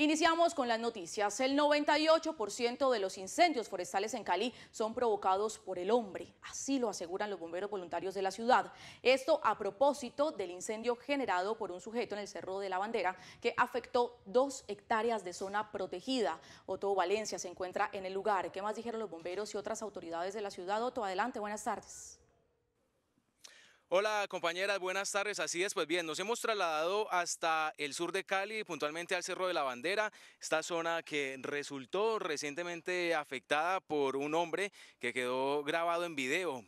Iniciamos con las noticias. El 98% de los incendios forestales en Cali son provocados por el hombre. Así lo aseguran los bomberos voluntarios de la ciudad. Esto a propósito del incendio generado por un sujeto en el Cerro de la Bandera que afectó dos hectáreas de zona protegida. Otto Valencia se encuentra en el lugar. ¿Qué más dijeron los bomberos y otras autoridades de la ciudad? Otto, adelante, buenas tardes. Hola compañeras, buenas tardes. Así es, pues bien, nos hemos trasladado hasta el sur de Cali, puntualmente al Cerro de la Bandera, esta zona que resultó recientemente afectada por un hombre que quedó grabado en video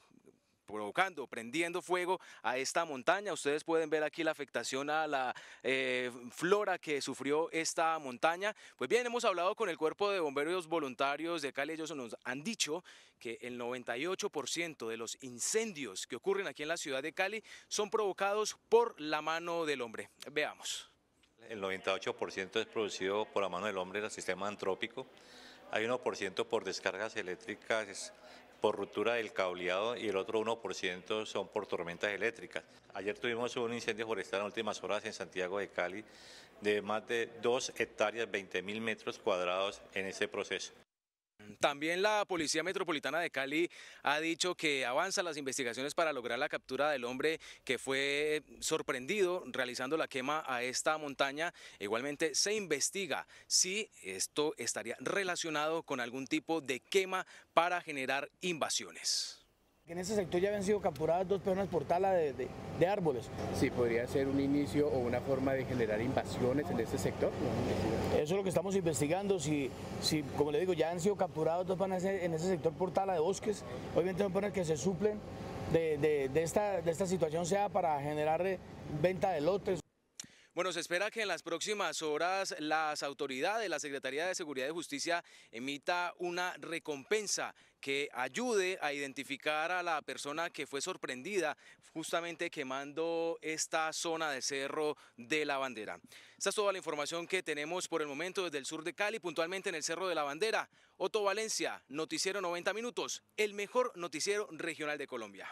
provocando, prendiendo fuego a esta montaña. Ustedes pueden ver aquí la afectación a la eh, flora que sufrió esta montaña. Pues bien, hemos hablado con el cuerpo de bomberos voluntarios de Cali. Ellos nos han dicho que el 98% de los incendios que ocurren aquí en la ciudad de Cali son provocados por la mano del hombre. Veamos. El 98% es producido por la mano del hombre, el sistema antrópico. Hay 1% por descargas eléctricas por ruptura del cableado y el otro 1% son por tormentas eléctricas. Ayer tuvimos un incendio forestal en últimas horas en Santiago de Cali de más de 2 hectáreas, 20.000 mil metros cuadrados en ese proceso. También la Policía Metropolitana de Cali ha dicho que avanzan las investigaciones para lograr la captura del hombre que fue sorprendido realizando la quema a esta montaña. Igualmente se investiga si esto estaría relacionado con algún tipo de quema para generar invasiones. En ese sector ya habían sido capturadas dos personas por tala de, árboles. Sí, podría ser un inicio o una forma de generar invasiones en este sector. Eso es lo que estamos investigando. Si, si como le digo, ya han sido capturados dos personas en ese sector por tala de bosques, obviamente son personas que se suplen de, esta, de esta situación, sea para generar eh, venta de lotes bueno, se espera que en las próximas horas las autoridades, la Secretaría de Seguridad y Justicia emita una recompensa que ayude a identificar a la persona que fue sorprendida justamente quemando esta zona de Cerro de la Bandera. Esta es toda la información que tenemos por el momento desde el sur de Cali, puntualmente en el Cerro de la Bandera. Otto Valencia, Noticiero 90 Minutos, el mejor noticiero regional de Colombia.